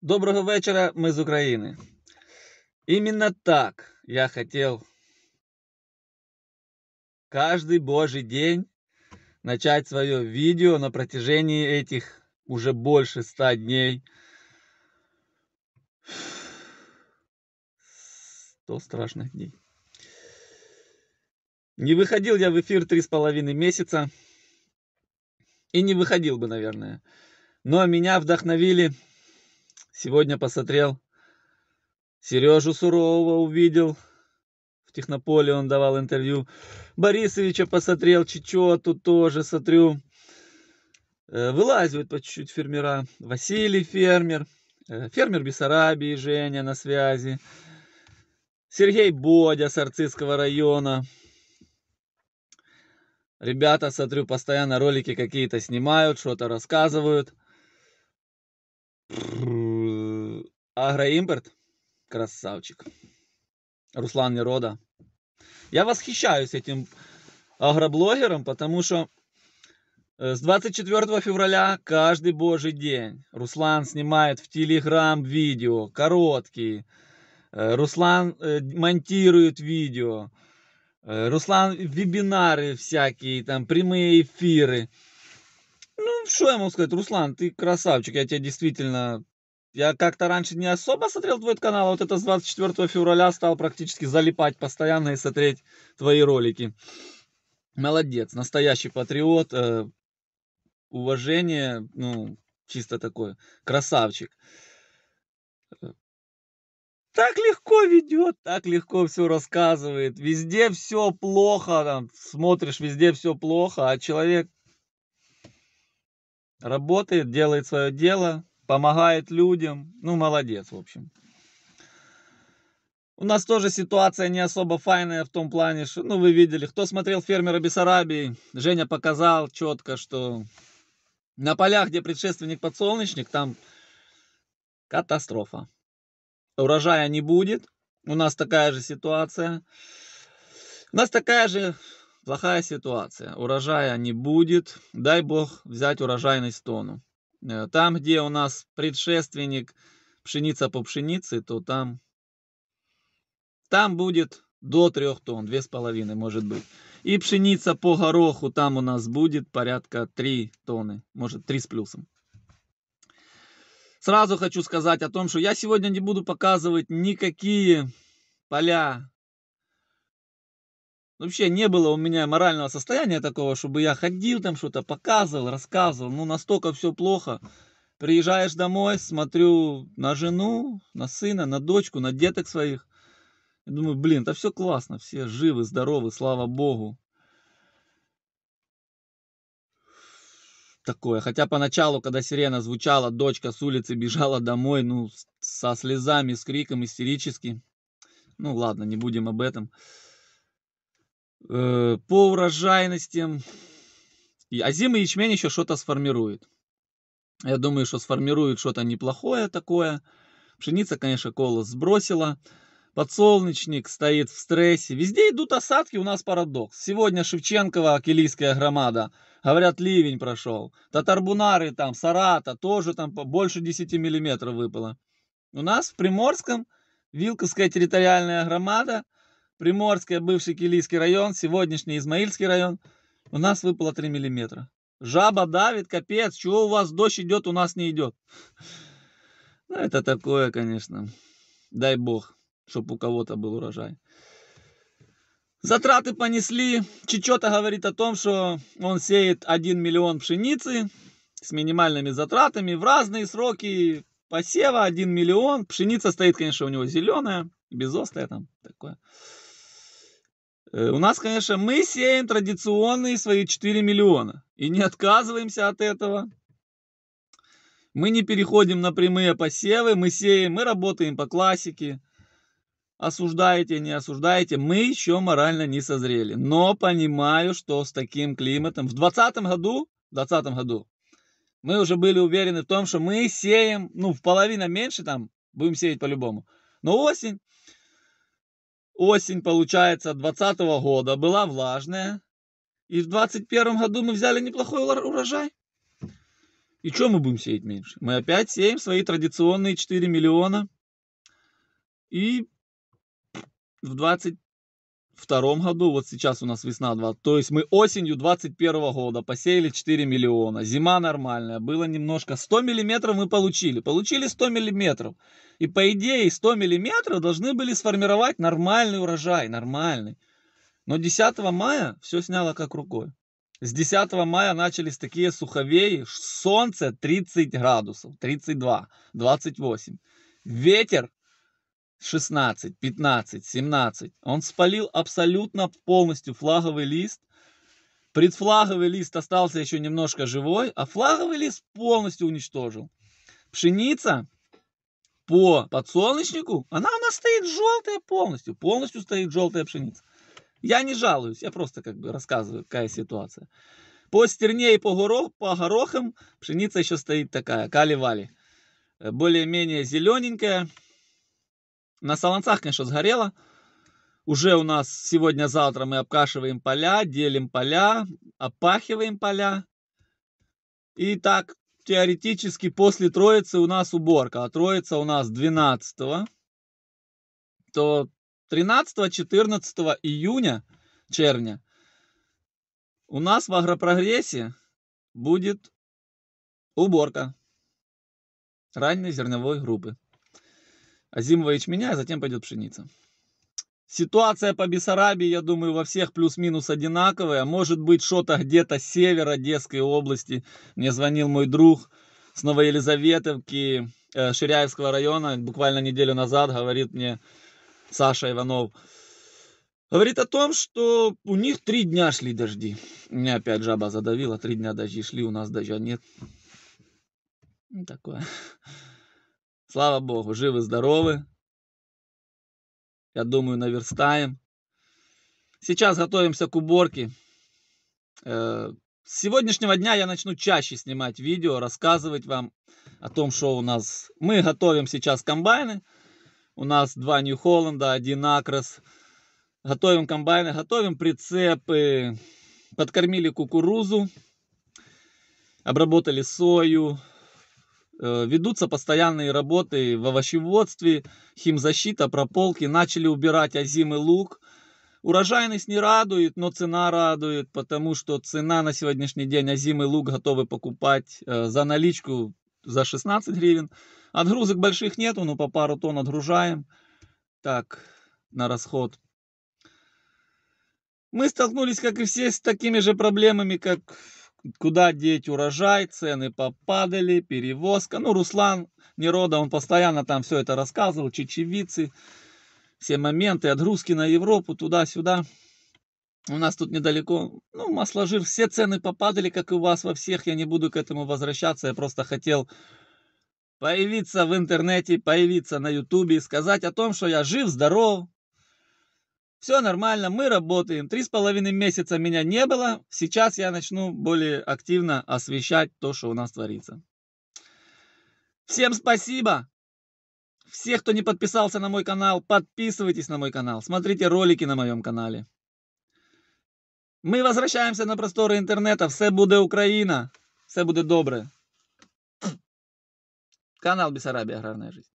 Доброго вечера, мы из Украины. Именно так я хотел каждый божий день начать свое видео на протяжении этих уже больше ста дней. Сто страшных дней. Не выходил я в эфир три с половиной месяца. И не выходил бы, наверное. Но меня вдохновили Сегодня посмотрел. Сережу Сурового увидел. В Технополе он давал интервью. Борисовича посмотрел. Чечету тоже смотрю. Э, Вылазят по чуть-чуть фермера. Василий фермер. Э, фермер Бессарабии, Женя на связи. Сергей Бодя с Арцистского района. Ребята, смотрю, постоянно ролики какие-то снимают, что-то рассказывают. Агроимпорт, красавчик. Руслан Нерода. Я восхищаюсь этим агроблогером, потому что э, с 24 февраля каждый божий день Руслан снимает в Телеграм видео, короткие. Э, Руслан э, монтирует видео. Руслан вебинары всякие, там прямые эфиры. Ну, что я могу сказать, Руслан, ты красавчик, я тебя действительно я как-то раньше не особо смотрел твой канал, а вот это с 24 февраля стал практически залипать постоянно и смотреть твои ролики. Молодец, настоящий патриот, э, уважение, ну, чисто такое, красавчик. Так легко ведет, так легко все рассказывает. Везде все плохо, там, смотришь, везде все плохо, а человек работает, делает свое дело, помогает людям. Ну, молодец, в общем. У нас тоже ситуация не особо файная в том плане, что, ну, вы видели, кто смотрел «Фермера Бессарабии», Женя показал четко, что на полях, где предшественник подсолнечник, там катастрофа. Урожая не будет. У нас такая же ситуация. У нас такая же плохая ситуация. Урожая не будет. Дай бог взять урожайность тону. Э, там, где у нас предшественник пшеница по пшенице, то там, там будет до 3 тонн, половиной, может быть. И пшеница по гороху там у нас будет порядка 3 тонны, может 3 с плюсом. Сразу хочу сказать о том, что я сегодня не буду показывать никакие поля Вообще не было у меня морального состояния такого, чтобы я ходил там что-то, показывал, рассказывал. Ну, настолько все плохо. Приезжаешь домой, смотрю на жену, на сына, на дочку, на деток своих. Я думаю, блин, да все классно, все живы, здоровы, слава богу. Такое. Хотя поначалу, когда сирена звучала, дочка с улицы бежала домой, ну, со слезами, с криком истерически. Ну, ладно, не будем об этом. Э, по урожайности. А зимы ячмень еще что-то сформирует. Я думаю, что сформирует что-то неплохое такое. Пшеница, конечно, колос сбросила. Подсолнечник стоит в стрессе. Везде идут осадки, у нас парадокс. Сегодня Шевченкова, Килийская громада. Говорят, ливень прошел. Татарбунары там, Сарата, тоже там больше 10 миллиметров выпало. У нас в Приморском Вилковская территориальная громада – Приморский бывший Килийский район, сегодняшний Измаильский район. У нас выпало 3 миллиметра. Жаба давит, капец, чего у вас дождь идет, у нас не идет. Ну, это такое, конечно. Дай бог, чтобы у кого-то был урожай. Затраты понесли. Чечета говорит о том, что он сеет 1 миллион пшеницы с минимальными затратами в разные сроки посева 1 миллион. Пшеница стоит, конечно, у него зеленая, безостая там такое. Э, у нас, конечно, мы сеем традиционные свои 4 миллиона. И не отказываемся от этого. Мы не переходим на прямые посевы, мы сеем, мы работаем по классике. Осуждаете, не осуждаете, мы еще морально не созрели. Но понимаю, что с таким климатом в 2020 году, в 2020 году мы уже были уверены в том, что мы сеем, ну, в половину меньше там, будем сеять по-любому. Но осень осень, получается, 2020 года была влажная. И в 2021 году мы взяли неплохой урожай. И что мы будем сеять меньше? Мы опять сеем свои традиционные 4 миллиона. И в 20 втором году, вот сейчас у нас весна 20, то есть мы осенью 21 года посеяли 4 миллиона, зима нормальная, было немножко, 100 миллиметров мы получили, получили 100 миллиметров, и по идее 100 миллиметров должны были сформировать нормальный урожай, нормальный, но 10 мая все сняло как рукой. С 10 мая начались такие суховеи, солнце 30 градусов, 32, 28, ветер 16, 15, 17. Он спалил абсолютно полностью флаговый лист. Предфлаговый лист остался еще немножко живой, а флаговый лист полностью уничтожил. Пшеница по подсолнечнику, она у нас стоит желтая полностью. Полностью стоит желтая пшеница. Я не жалуюсь, я просто как бы рассказываю, какая ситуация. По стерне и по, горох, по горохам пшеница еще стоит такая, кали-вали. Более-менее зелененькая. На солонцах, конечно, сгорело. Уже у нас сегодня-завтра мы обкашиваем поля, делим поля, опахиваем поля. И так, теоретически, после Троицы у нас уборка. А Троица у нас 12 го то 13-14 июня, Черня. у нас в агропрогрессе будет уборка ранней зерновой группы озимого ячменя, и а затем пойдет пшеница. Ситуация по Бессарабии, я думаю, во всех плюс-минус одинаковая. Может быть, что-то где-то север Одесской области. Мне звонил мой друг с Новоелизаветовки, э, Ширяевского района, буквально неделю назад, говорит мне Саша Иванов. Говорит о том, что у них три дня шли дожди. Меня опять жаба задавила, три дня дожди шли, у нас дождя нет. Ну, такое. Слава Богу, живы-здоровы. Я думаю, наверстаем. Сейчас готовимся к уборке. Э, с сегодняшнего дня я начну чаще снимать видео, рассказывать вам о том, что у нас. Мы готовим сейчас комбайны. У нас два Нью-Холланда, один Акрос. Готовим комбайны, готовим прицепы. Подкормили кукурузу, обработали сою, Э, ведутся постоянные работы в овощеводстве, химзащита, прополки. Начали убирать озимый лук. Урожайность не радует, но цена радует, потому что цена на сегодняшний день озимый лук готовы покупать э, за наличку за 16 гривен. Отгрузок больших нету, но по пару тонн отгружаем. Так, на расход. Мы столкнулись, как и все, с такими же проблемами, как куда деть урожай, цены попадали, перевозка. Ну, Руслан Нерода, он постоянно там все это рассказывал, чечевицы, все моменты, отгрузки на Европу, туда-сюда. У нас тут недалеко, ну, масложир, все цены попадали, как и у вас во всех, я не буду к этому возвращаться, я просто хотел появиться в интернете, появиться на ютубе, и сказать о том, что я жив, здоров, все нормально, мы работаем. Три с половиной месяца меня не было. Сейчас я начну более активно освещать то, что у нас творится. Всем спасибо! Все, кто не подписался на мой канал, подписывайтесь на мой канал. Смотрите ролики на моем канале. Мы возвращаемся на просторы интернета. Все будет Украина, все будет добре. Канал Бессарабия Аграрная жизнь.